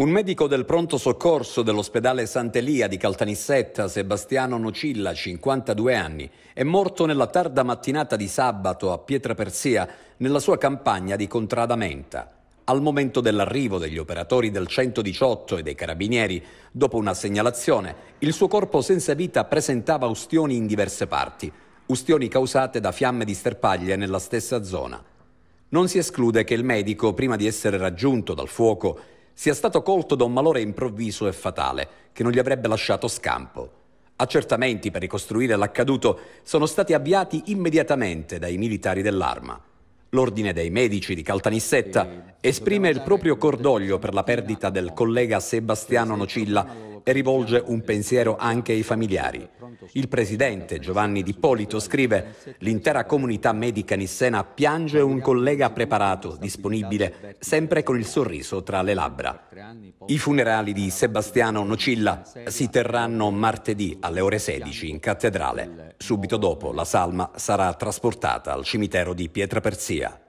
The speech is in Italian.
Un medico del pronto soccorso dell'ospedale Sant'Elia di Caltanissetta, Sebastiano Nocilla, 52 anni, è morto nella tarda mattinata di sabato a Pietrapersia nella sua campagna di Contradamenta. Al momento dell'arrivo degli operatori del 118 e dei carabinieri, dopo una segnalazione, il suo corpo senza vita presentava ustioni in diverse parti, ustioni causate da fiamme di sterpaglie nella stessa zona. Non si esclude che il medico, prima di essere raggiunto dal fuoco, sia stato colto da un malore improvviso e fatale che non gli avrebbe lasciato scampo. Accertamenti per ricostruire l'accaduto sono stati avviati immediatamente dai militari dell'arma. L'ordine dei medici di Caltanissetta esprime il proprio cordoglio per la perdita del collega Sebastiano Nocilla e rivolge un pensiero anche ai familiari. Il presidente Giovanni Di Polito scrive l'intera comunità medica nissena piange un collega preparato, disponibile, sempre con il sorriso tra le labbra. I funerali di Sebastiano Nocilla si terranno martedì alle ore 16 in cattedrale. Subito dopo la salma sarà trasportata al cimitero di Pietraperzia.